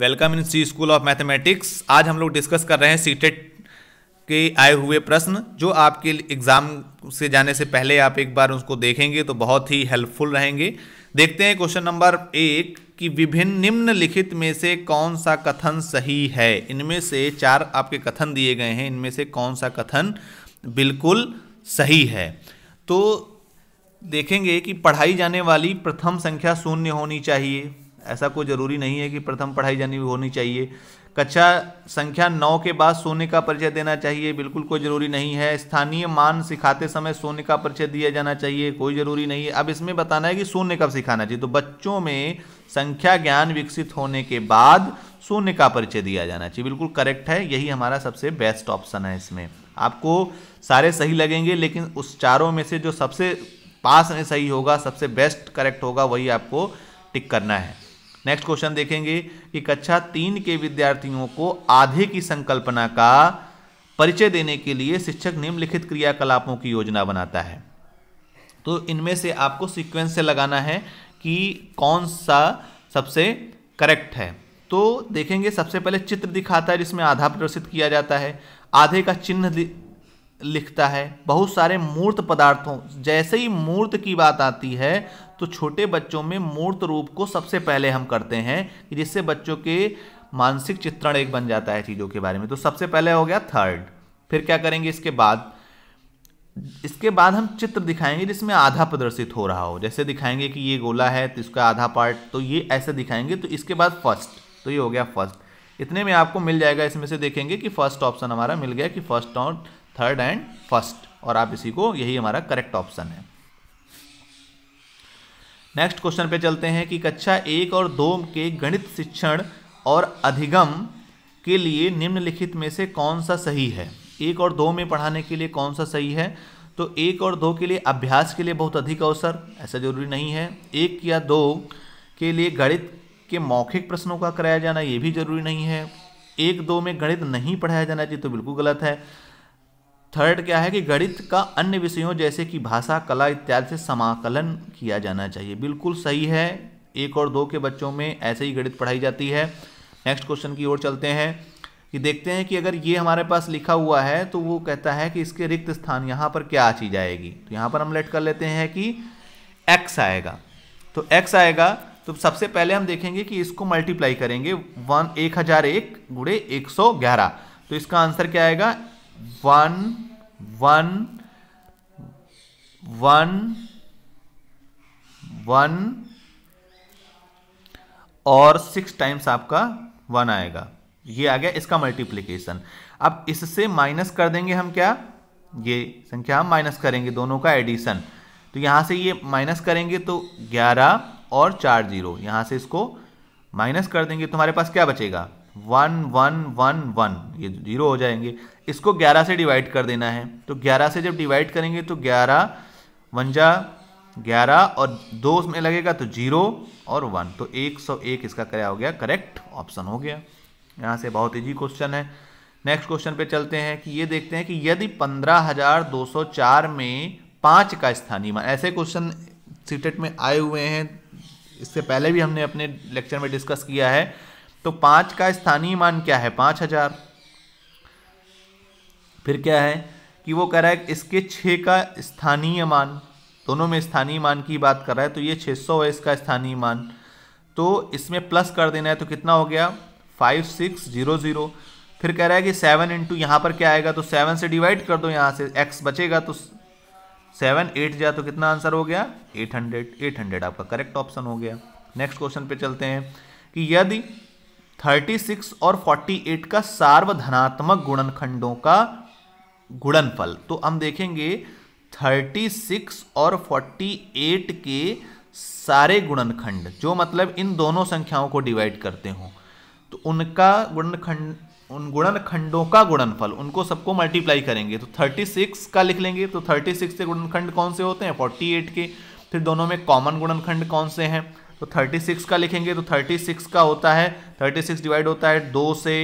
welcome in C school of mathematics आज हम लोग डिस्कस कर रहे हैं सीटेट के आए हुए प्रश्न जो आपके एग्ज़ाम से जाने से पहले आप एक बार उसको देखेंगे तो बहुत ही हेल्पफुल रहेंगे देखते हैं क्वेश्चन नंबर एक कि विभिन्न निम्नलिखित में से कौन सा कथन सही है इनमें से चार आपके कथन दिए गए हैं इनमें से कौन सा कथन बिल्कुल सही है तो देखेंगे कि पढ़ाई जाने वाली प्रथम संख्या शून्य होनी चाहिए ऐसा कोई ज़रूरी नहीं है कि प्रथम पढ़ाई जानी होनी चाहिए कक्षा संख्या नौ के बाद सोने का परिचय देना चाहिए बिल्कुल कोई ज़रूरी नहीं है स्थानीय मान सिखाते समय सोने का परिचय दिया जाना चाहिए कोई ज़रूरी नहीं है अब इसमें बताना है कि सोने कब सिखाना चाहिए तो बच्चों में संख्या ज्ञान विकसित होने के बाद सोने का परिचय दिया जाना चाहिए बिल्कुल करेक्ट है यही हमारा सबसे बेस्ट ऑप्शन है इसमें आपको सारे सही लगेंगे लेकिन उस चारों में से जो सबसे पास में सही होगा सबसे बेस्ट करेक्ट होगा वही आपको टिक करना है नेक्स्ट क्वेश्चन देखेंगे कि कक्षा तीन के विद्यार्थियों को आधे की संकल्पना का परिचय देने के लिए शिक्षक निम्नलिखित क्रियाकलापों की योजना बनाता है तो इनमें से आपको सीक्वेंस से लगाना है कि कौन सा सबसे करेक्ट है तो देखेंगे सबसे पहले चित्र दिखाता है जिसमें आधा प्रदर्शित किया जाता है आधे का चिन्ह लिखता है बहुत सारे मूर्त पदार्थों जैसे ही मूर्त की बात आती है तो छोटे बच्चों में मूर्त रूप को सबसे पहले हम करते हैं जिससे बच्चों के मानसिक चित्रण एक बन जाता है चीज़ों के बारे में तो सबसे पहले हो गया थर्ड फिर क्या करेंगे इसके बाद इसके बाद हम चित्र दिखाएंगे जिसमें आधा प्रदर्शित हो रहा हो जैसे दिखाएंगे कि ये गोला है तो इसका आधा पार्ट तो ये ऐसे दिखाएंगे तो इसके बाद फर्स्ट तो ये हो गया फर्स्ट इतने में आपको मिल जाएगा इसमें से देखेंगे कि फर्स्ट ऑप्शन हमारा मिल गया कि फर्स्ट और थर्ड एंड फर्स्ट और आप इसी को यही हमारा करेक्ट ऑप्शन है नेक्स्ट क्वेश्चन पे चलते हैं कि कक्षा एक और दो के गणित शिक्षण और अधिगम के लिए निम्नलिखित में से कौन सा सही है एक और दो में पढ़ाने के लिए कौन सा सही है तो एक और दो के लिए अभ्यास के लिए बहुत अधिक अवसर ऐसा जरूरी नहीं है एक या दो के लिए गणित के मौखिक प्रश्नों का कराया जाना ये भी जरूरी नहीं है एक दो में गणित नहीं पढ़ाया जाना चाहिए तो बिल्कुल गलत है थर्ड क्या है कि गणित का अन्य विषयों जैसे कि भाषा कला इत्यादि से समाकलन किया जाना चाहिए बिल्कुल सही है एक और दो के बच्चों में ऐसे ही गणित पढ़ाई जाती है नेक्स्ट क्वेश्चन की ओर चलते हैं कि देखते हैं कि अगर ये हमारे पास लिखा हुआ है तो वो कहता है कि इसके रिक्त स्थान यहाँ पर क्या चीज आएगी तो यहाँ पर हम लेट कर लेते हैं कि एक्स आएगा तो एक्स आएगा तो सबसे पहले हम देखेंगे कि इसको मल्टीप्लाई करेंगे वन एक हज़ार एक गुड़े एक सौ ग्यारह तो इसका आंसर क्या आएगा वन वन वन वन और सिक्स टाइम्स आपका वन आएगा ये आ गया इसका मल्टीप्लीकेशन अब इससे माइनस कर देंगे हम क्या ये संख्या हम माइनस करेंगे दोनों का एडिशन तो यहाँ से ये माइनस करेंगे तो ग्यारह और चार जीरो यहाँ से इसको माइनस कर देंगे तुम्हारे पास क्या बचेगा वन वन वन वन ये जीरो हो जाएंगे इसको ग्यारह से डिवाइड कर देना है तो ग्यारह से जब डिवाइड करेंगे तो ग्यारह वंजा ग्यारह और दो में लगेगा तो जीरो और वन तो एक सौ एक इसका क्या हो गया करेक्ट ऑप्शन हो गया यहाँ से बहुत ईजी क्वेश्चन है नेक्स्ट क्वेश्चन पे चलते हैं कि ये देखते हैं कि यदि पंद्रह हजार दो सौ चार में पाँच का स्थानीय मान ऐसे क्वेश्चन सीटेट में आए हुए हैं इससे पहले भी हमने अपने लेक्चर में डिस्कस किया है तो पांच का स्थानीय मान क्या है पांच हजार फिर क्या है कि वो कह रहा है इसके छ का स्थानीय मान दोनों में स्थानीय मान की बात कर रहा है तो ये छह सौ है इसका स्थानीय मान तो इसमें प्लस कर देना है तो कितना हो गया फाइव सिक्स जीरो ज़ीरो फिर कह रहा है कि सेवन इंटू यहाँ पर क्या आएगा तो सेवन से डिवाइड कर दो यहाँ से एक्स बचेगा तो सेवन एट जाए तो कितना आंसर हो गया एट हंड्रेड एट हंड्रेड आपका करेक्ट ऑप्शन हो गया नेक्स्ट क्वेश्चन पे चलते हैं कि यदि 36 और 48 का सार्वधनात्मक गुणनखंडों का गुणनफल तो हम देखेंगे 36 और 48 के सारे गुणनखंड जो मतलब इन दोनों संख्याओं को डिवाइड करते हों तो उनका गुणनखंड उन गुणनखंडों का गुणनफल उनको सबको मल्टीप्लाई करेंगे तो 36 का लिख लेंगे तो 36 के गुणनखंड कौन से होते हैं 48 के फिर दोनों में कॉमन गुणनखंड कौन से हैं तो 36 का लिखेंगे तो 36 का होता है 36 डिवाइड होता है दो से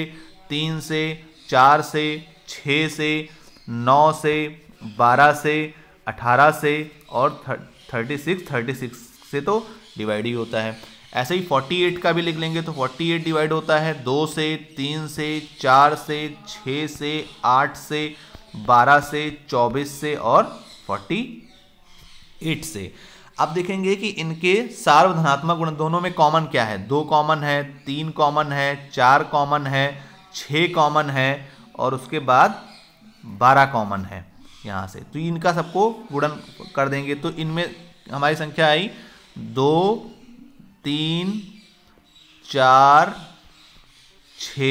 तीन से चार से छः से नौ से बारह से अठारह से और थर्टी सिक्स थर्टी सिक्स से तो डिवाइड ही होता है ऐसे ही 48 का भी लिख लेंगे तो 48 डिवाइड होता है दो से तीन से चार से छः से आठ से बारह से चौबीस से और 48 से अब देखेंगे कि इनके सार्वधनात्मक गुण दोनों में कॉमन क्या है दो कॉमन है तीन कॉमन है चार कॉमन है छ कॉमन है और उसके बाद बारह कॉमन है यहाँ से तो इनका सबको गुणन कर देंगे तो इनमें हमारी संख्या आई दो तीन चार छ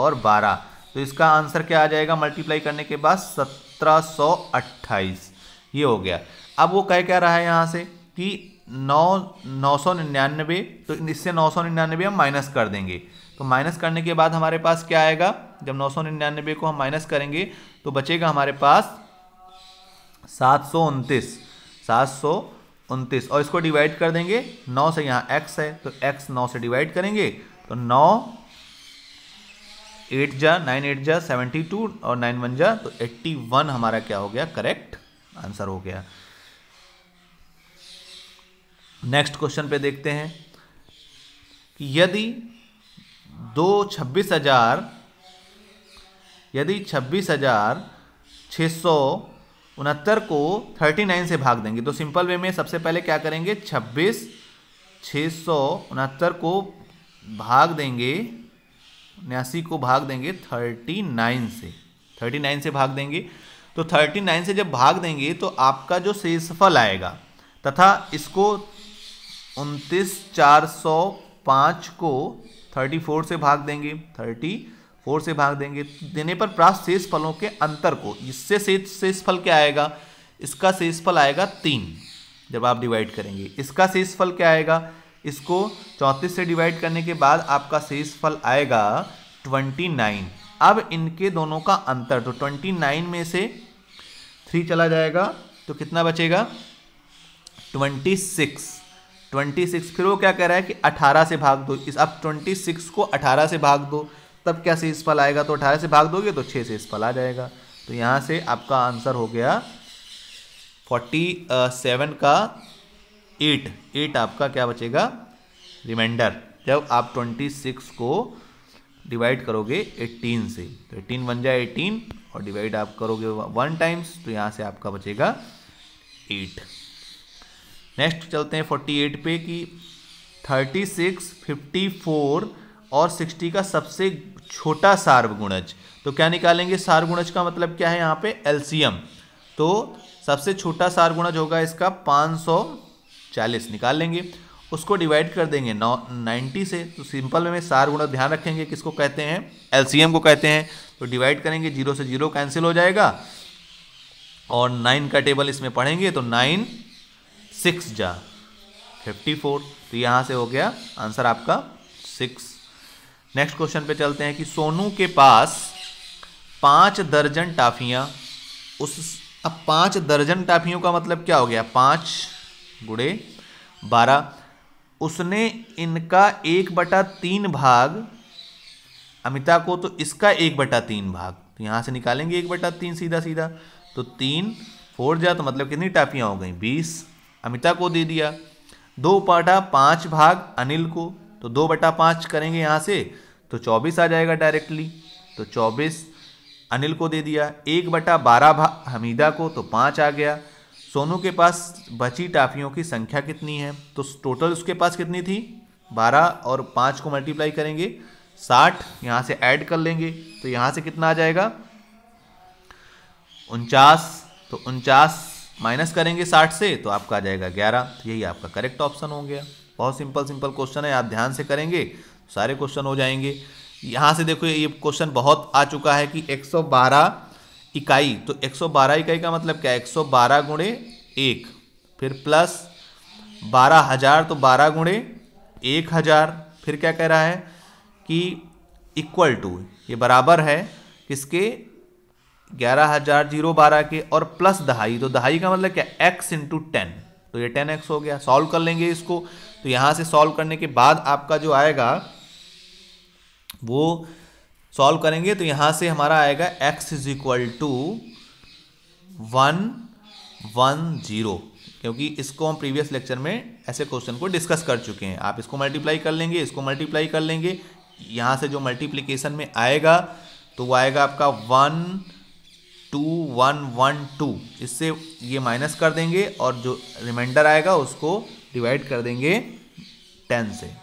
और बारह तो इसका आंसर क्या आ जाएगा मल्टीप्लाई करने के बाद सत्रह सौ अट्ठाईस ये हो गया अब वो कह क्या रहा है यहाँ से कि नौ नौ सौ निन्यानवे तो इससे नौ सौ निन्यानवे हम माइनस कर देंगे तो माइनस करने के बाद हमारे पास क्या आएगा जब नौ सौ निन्यानवे को हम माइनस करेंगे तो बचेगा हमारे पास सात सौ उनतीस सात सौ उनतीस और इसको डिवाइड कर देंगे नौ से यहाँ एक्स है तो एक्स नौ से डिवाइड करेंगे तो नौ एट जा नाइन एट जा सेवेंटी टू और नाइन वन जा तो एट्टी वन हमारा क्या हो गया करेक्ट आंसर हो गया नेक्स्ट क्वेश्चन पे देखते हैं कि यदि दो छब्बीस हजार यदि छब्बीस हजार छः सौ उनहत्तर को थर्टी नाइन से भाग देंगे तो सिंपल वे में सबसे पहले क्या करेंगे छब्बीस छः सौ उनहत्तर को भाग देंगे उन्यासी को भाग देंगे थर्टी नाइन से थर्टी नाइन से भाग देंगे तो थर्टी नाइन से जब भाग देंगे तो आपका जो शेषफल आएगा तथा इसको उनतीस चार सौ पाँच को थर्टी फोर से भाग देंगे थर्टी फोर से भाग देंगे देने पर प्राप्त शेष फलों के अंतर को इससे शेष शेष फल क्या आएगा इसका शेष फल आएगा तीन जब आप डिवाइड करेंगे इसका शेष फल क्या आएगा इसको चौंतीस से डिवाइड करने के बाद आपका शेष फल आएगा ट्वेंटी नाइन अब इनके दोनों का अंतर तो ट्वेंटी नाइन में से थ्री चला जाएगा तो कितना बचेगा ट्वेंटी सिक्स ट्वेंटी सिक्स फिर वो क्या कह रहा है कि अठारह से भाग दो इस अब ट्वेंटी सिक्स को अठारह से भाग दो तब क्या से इस पल आएगा तो अठारह से भाग दोगे तो छः से इस पल आ जाएगा तो यहाँ से आपका आंसर हो गया फोर्टी सेवन का एट एट आपका क्या बचेगा रिमाइंडर जब आप ट्वेंटी सिक्स को डिवाइड करोगे एट्टीन से तो एटीन बन जाए एटीन और डिवाइड आप करोगे वन टाइम्स तो यहाँ से आपका बचेगा एट नेक्स्ट चलते हैं फोर्टी एट पे कि थर्टी सिक्स फिफ्टी फोर और सिक्सटी का सबसे छोटा सार्वगुणज तो क्या निकालेंगे सार्वगुणज का मतलब क्या है यहाँ पे एलसीएम तो सबसे छोटा सार्वगुणज होगा इसका पाँच सौ चालीस निकाल लेंगे उसको डिवाइड कर देंगे नौ नाइन्टी से तो सिंपल में सार्वगुणज ध्यान रखेंगे किसको कहते हैं एलसीएम को कहते हैं तो डिवाइड करेंगे जीरो से जीरो कैंसिल हो जाएगा और नाइन का टेबल इसमें पढ़ेंगे तो नाइन सिक्स जा फिफ्टी फोर तो यहाँ से हो गया आंसर आपका सिक्स नेक्स्ट क्वेश्चन पे चलते हैं कि सोनू के पास पाँच दर्जन टाफियाँ उस अब पाँच दर्जन टाफियों का मतलब क्या हो गया पाँच गुड़े बारह उसने इनका एक बटा तीन भाग अमिता को तो इसका एक बटा तीन भाग तो यहाँ से निकालेंगे एक बटा तीन सीधा सीधा तो तीन फोर जा तो मतलब कितनी टाफियाँ हो गई बीस अमिता को दे दिया दो पाटा पाँच भाग अनिल को तो दो बटा पाँच करेंगे यहाँ से तो चौबीस आ जाएगा डायरेक्टली तो चौबीस अनिल को दे दिया एक बटा बारह भाग हमीदा को तो पाँच आ गया सोनू के पास बची टाफियों की संख्या कितनी है तो टोटल उसके पास कितनी थी बारह और पाँच को मल्टीप्लाई करेंगे साठ यहाँ से ऐड कर लेंगे तो यहाँ से कितना आ जाएगा उनचास तो उनचास माइनस करेंगे साठ से तो आपका आ जाएगा ग्यारह तो यही आपका करेक्ट ऑप्शन हो गया बहुत सिंपल सिंपल क्वेश्चन है आप ध्यान से करेंगे सारे क्वेश्चन हो जाएंगे यहाँ से देखो ये क्वेश्चन बहुत आ चुका है कि 112 इकाई तो 112 इकाई का मतलब क्या है सौ बारह गुणे एक फिर प्लस बारह हज़ार तो बारह गुणे एक हज़ार फिर क्या कह रहा है कि इक्वल टू ये बराबर है किसके ग्यारह हजार जीरो बारह के और प्लस दहाई तो दहाई का मतलब क्या एक्स इंटू टेन तो ये टेन एक्स हो गया सॉल्व कर लेंगे इसको तो यहाँ से सॉल्व करने के बाद आपका जो आएगा वो सॉल्व करेंगे तो यहाँ से हमारा आएगा x is equal to one one zero क्योंकि इसको हम प्रीवियस लेक्चर में ऐसे क्वेश्चन को डिस्कस कर चुके हैं आप इसको मल्टीप्लाई कर लेंगे इसको मल्टीप्लाई कर लेंगे यहाँ से जो मल्टीप्लीकेशन में आएगा तो वो आएगा आपका one two one one two इससे ये माइनस कर देंगे और जो रिमाइंडर आएगा उसको डिवाइड कर देंगे टेन से